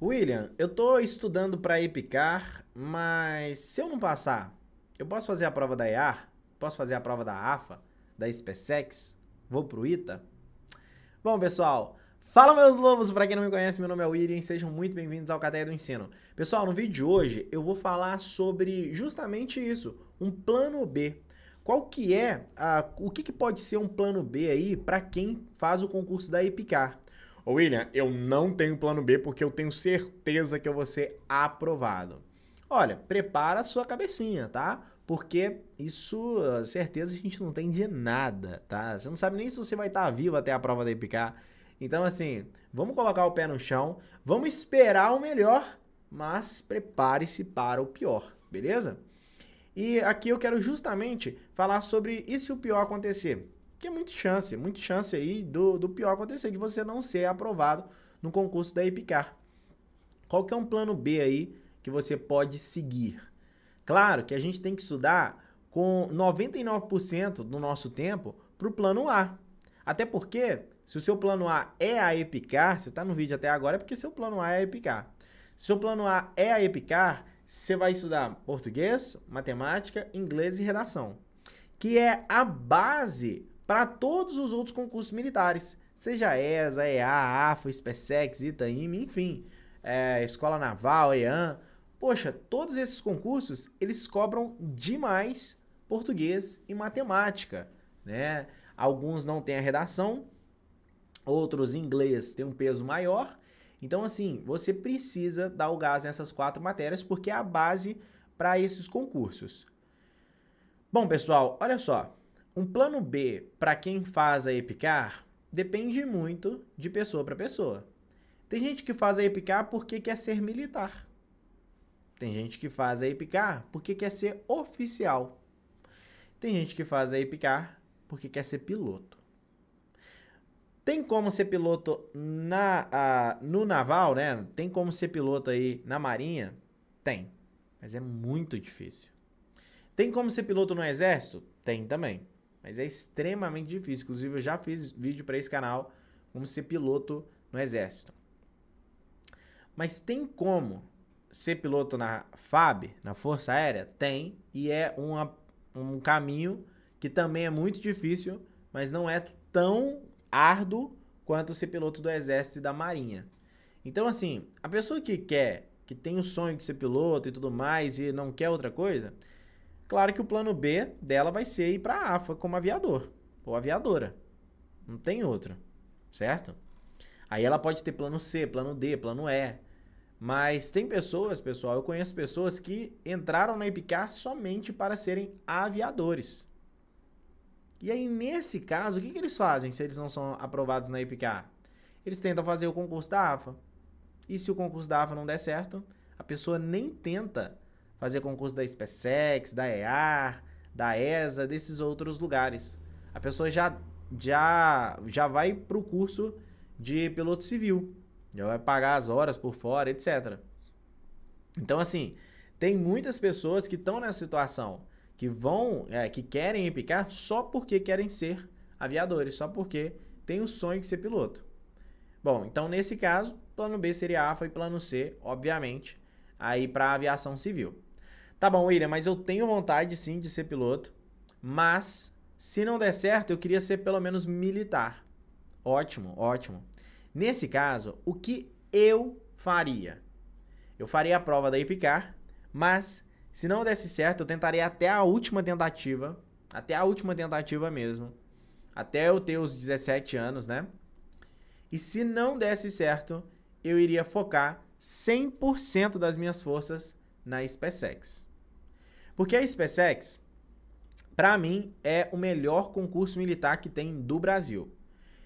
William, eu tô estudando para EPICAR, mas se eu não passar, eu posso fazer a prova da IAR, Posso fazer a prova da AFA? Da SpaceX? Vou pro ITA? Bom, pessoal, Fala meus lobos, para quem não me conhece, meu nome é William, sejam muito bem-vindos ao Cadeia do Ensino. Pessoal, no vídeo de hoje eu vou falar sobre justamente isso, um plano B. Qual que é, a, o que, que pode ser um plano B aí para quem faz o concurso da EPICAR? William, eu não tenho plano B porque eu tenho certeza que eu vou ser aprovado. Olha, prepara a sua cabecinha, tá? Porque isso, certeza, a gente não tem de nada, tá? Você não sabe nem se você vai estar vivo até a prova da IPK. Então, assim, vamos colocar o pé no chão, vamos esperar o melhor, mas prepare-se para o pior, beleza? E aqui eu quero justamente falar sobre e se o pior acontecer? que é muito chance, muito chance aí do, do pior acontecer, de você não ser aprovado no concurso da Epicar. Qual que é um plano B aí que você pode seguir? Claro que a gente tem que estudar com 99% do nosso tempo para o plano A. Até porque, se o seu plano A é a Epicar, você está no vídeo até agora, é porque seu plano A é a Epicar. Se seu plano A é a Epicar, você vai estudar português, matemática, inglês e redação, que é a base para todos os outros concursos militares, seja ESA, EA, AFA, SpaceX, Itaim, enfim, é, Escola Naval, EAN. Poxa, todos esses concursos, eles cobram demais português e matemática, né? Alguns não têm a redação, outros inglês têm um peso maior. Então, assim, você precisa dar o gás nessas quatro matérias, porque é a base para esses concursos. Bom, pessoal, olha só. Um plano B para quem faz a EPICAR depende muito de pessoa para pessoa. Tem gente que faz a EPICAR porque quer ser militar. Tem gente que faz a EPICAR porque quer ser oficial. Tem gente que faz a EPICAR porque quer ser piloto. Tem como ser piloto na, no naval, né? Tem como ser piloto aí na marinha? Tem, mas é muito difícil. Tem como ser piloto no exército? Tem também. Mas é extremamente difícil. Inclusive, eu já fiz vídeo para esse canal como ser piloto no Exército. Mas tem como ser piloto na FAB, na Força Aérea? Tem, e é uma, um caminho que também é muito difícil, mas não é tão árduo quanto ser piloto do Exército e da Marinha. Então, assim, a pessoa que quer, que tem o sonho de ser piloto e tudo mais e não quer outra coisa, Claro que o plano B dela vai ser ir para a AFA como aviador ou aviadora. Não tem outro, certo? Aí ela pode ter plano C, plano D, plano E. Mas tem pessoas, pessoal, eu conheço pessoas que entraram na Epicar somente para serem aviadores. E aí, nesse caso, o que, que eles fazem se eles não são aprovados na Epicar? Eles tentam fazer o concurso da AFA. E se o concurso da AFA não der certo, a pessoa nem tenta fazer concurso da SpaceX, da EAR, da ESA, desses outros lugares. A pessoa já, já, já vai para o curso de piloto civil. Já vai pagar as horas por fora, etc. Então, assim, tem muitas pessoas que estão nessa situação, que vão, é, que querem empicar só porque querem ser aviadores, só porque tem o sonho de ser piloto. Bom, então nesse caso, plano B seria AFA e plano C, obviamente, aí para aviação civil. Tá bom, William, mas eu tenho vontade sim de ser piloto, mas se não der certo, eu queria ser pelo menos militar. Ótimo, ótimo. Nesse caso, o que eu faria? Eu faria a prova da IPCAR, mas se não desse certo, eu tentaria até a última tentativa, até a última tentativa mesmo, até eu ter os 17 anos, né? E se não desse certo, eu iria focar 100% das minhas forças na SpaceX. Porque a SpaceX, para mim, é o melhor concurso militar que tem do Brasil.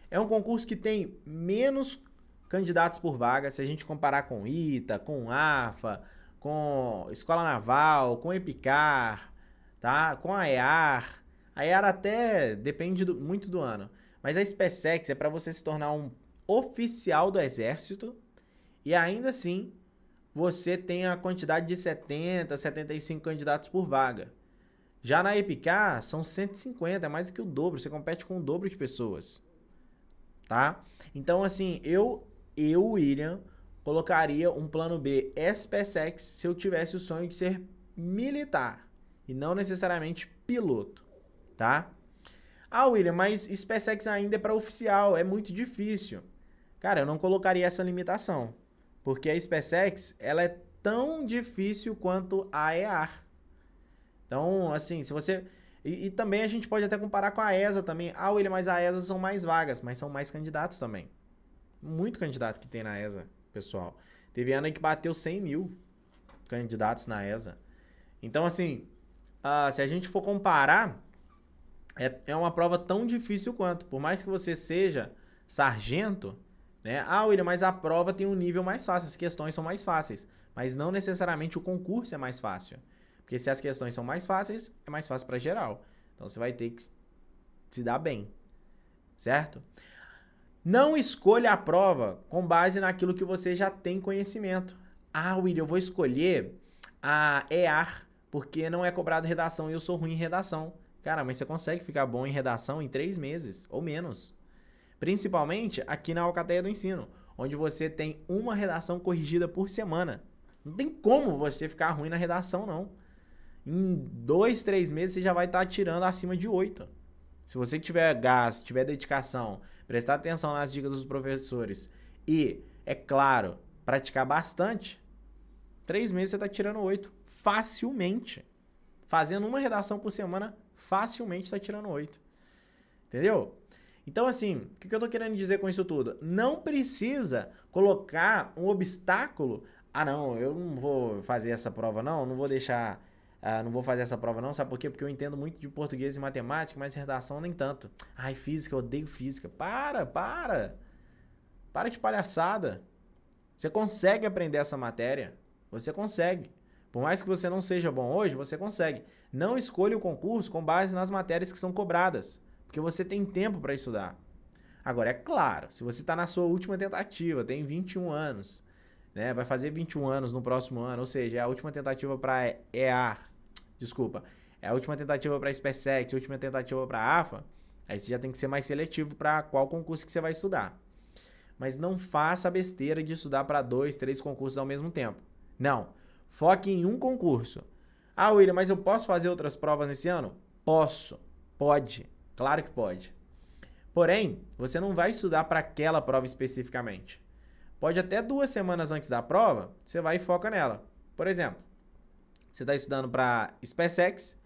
É um concurso que tem menos candidatos por vaga, se a gente comparar com ITA, com AFA, com Escola Naval, com EPICAR, tá? com a EAR. A EAR até depende do, muito do ano. Mas a SpaceX é para você se tornar um oficial do Exército e ainda assim você tem a quantidade de 70, 75 candidatos por vaga. Já na EPK, são 150, é mais do que o dobro. Você compete com o dobro de pessoas. Tá? Então, assim, eu, eu, William, colocaria um plano B SpaceX se eu tivesse o sonho de ser militar e não necessariamente piloto, tá? Ah, William, mas SpaceX ainda é para oficial, é muito difícil. Cara, eu não colocaria essa limitação. Porque a SpaceX, ela é tão difícil quanto a EAR. Então, assim, se você... E, e, também a gente pode até comparar com a ESA também. Ah, ele mas a ESA são mais vagas, mas são mais candidatos também. Muito candidato que tem na ESA, pessoal. Teve ano que bateu 100 mil candidatos na ESA. Então, assim, uh, se a gente for comparar, é, é uma prova tão difícil quanto. Por mais que você seja sargento, né? Ah, William, mas a prova tem um nível mais fácil, as questões são mais fáceis. Mas não necessariamente o concurso é mais fácil. Porque se as questões são mais fáceis, é mais fácil para geral. Então você vai ter que se dar bem. Certo? Não escolha a prova com base naquilo que você já tem conhecimento. Ah, William, eu vou escolher a EAR, porque não é cobrado redação e eu sou ruim em redação. Cara, mas você consegue ficar bom em redação em três meses ou menos. Principalmente aqui na Alcateia do Ensino, onde você tem uma redação corrigida por semana. Não tem como você ficar ruim na redação, não. Em dois, três meses você já vai estar tá tirando acima de oito. Se você tiver gás, tiver dedicação, prestar atenção nas dicas dos professores e, é claro, praticar bastante, três meses você está tirando oito. Facilmente. Fazendo uma redação por semana, facilmente está tirando oito. Entendeu? Então, assim, o que eu estou querendo dizer com isso tudo? Não precisa colocar um obstáculo. Ah, não, eu não vou fazer essa prova, não, não vou deixar. Ah, não vou fazer essa prova, não. Sabe por quê? Porque eu entendo muito de português e matemática, mas redação nem tanto. Ai, física, eu odeio física. Para, para. Para de palhaçada. Você consegue aprender essa matéria. Você consegue. Por mais que você não seja bom hoje, você consegue. Não escolha o concurso com base nas matérias que são cobradas. Porque você tem tempo para estudar. Agora, é claro, se você está na sua última tentativa, tem 21 anos, né? vai fazer 21 anos no próximo ano, ou seja, é a última tentativa para EAR, desculpa, é a última tentativa para SpaceX, a última tentativa para AFA, aí você já tem que ser mais seletivo para qual concurso que você vai estudar. Mas não faça a besteira de estudar para dois, três concursos ao mesmo tempo. Não. Foque em um concurso. Ah, William, mas eu posso fazer outras provas nesse ano? Posso. Pode. Claro que pode. Porém, você não vai estudar para aquela prova especificamente. Pode até duas semanas antes da prova, você vai e foca nela. Por exemplo, você está estudando para SpaceX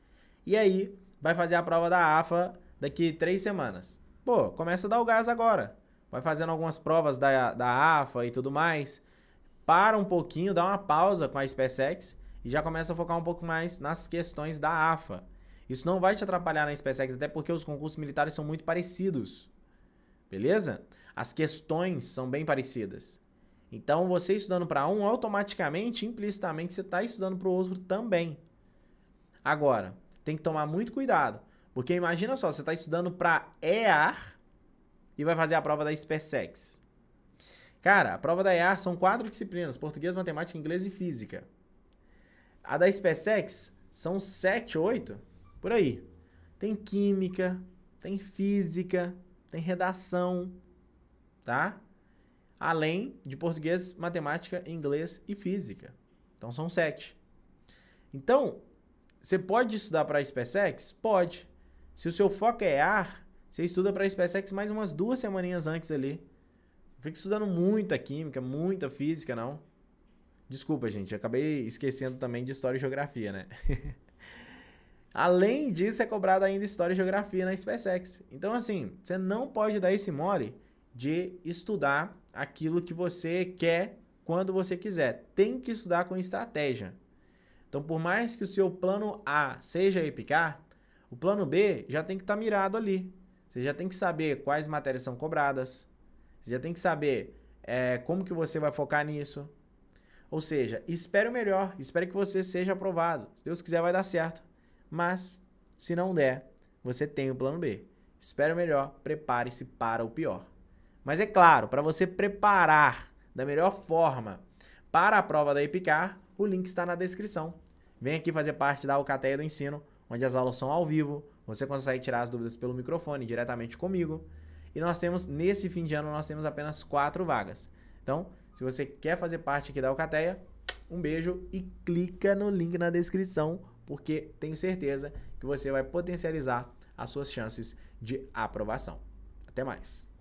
e aí vai fazer a prova da AFA daqui três semanas. Pô, começa a dar o gás agora. Vai fazendo algumas provas da, da AFA e tudo mais. Para um pouquinho, dá uma pausa com a SpaceX e já começa a focar um pouco mais nas questões da AFA. Isso não vai te atrapalhar na SpaceX, até porque os concursos militares são muito parecidos. Beleza? As questões são bem parecidas. Então, você estudando para um, automaticamente, implicitamente, você está estudando para o outro também. Agora, tem que tomar muito cuidado, porque imagina só, você está estudando para EAR e vai fazer a prova da SpaceX. Cara, a prova da EAR são quatro disciplinas: português, matemática, inglês e física. A da SpaceX são sete, oito. Por aí. Tem química, tem física, tem redação, tá? Além de português, matemática, inglês e física. Então são sete. Então, você pode estudar para a SpaceX? Pode. Se o seu foco é ar, você estuda para a SpaceX mais umas duas semaninhas antes ali. Não fica estudando muita química, muita física, não. Desculpa, gente, acabei esquecendo também de história e geografia, né? Além disso, é cobrado ainda História e Geografia na SpaceX. Então, assim, você não pode dar esse mole de estudar aquilo que você quer quando você quiser. Tem que estudar com estratégia. Então, por mais que o seu plano A seja EPICAR, o plano B já tem que estar tá mirado ali. Você já tem que saber quais matérias são cobradas. Você já tem que saber é, como que você vai focar nisso. Ou seja, espere o melhor. Espere que você seja aprovado. Se Deus quiser, vai dar certo. Mas, se não der, você tem o plano B. Espero o melhor, prepare-se para o pior. Mas é claro, para você preparar da melhor forma para a prova da Epicar, o link está na descrição. Vem aqui fazer parte da Alcateia do Ensino, onde as aulas são ao vivo, você consegue tirar as dúvidas pelo microfone diretamente comigo. E nós temos, nesse fim de ano, nós temos apenas quatro vagas. Então, se você quer fazer parte aqui da Alcateia, um beijo e clica no link na descrição porque tenho certeza que você vai potencializar as suas chances de aprovação. Até mais!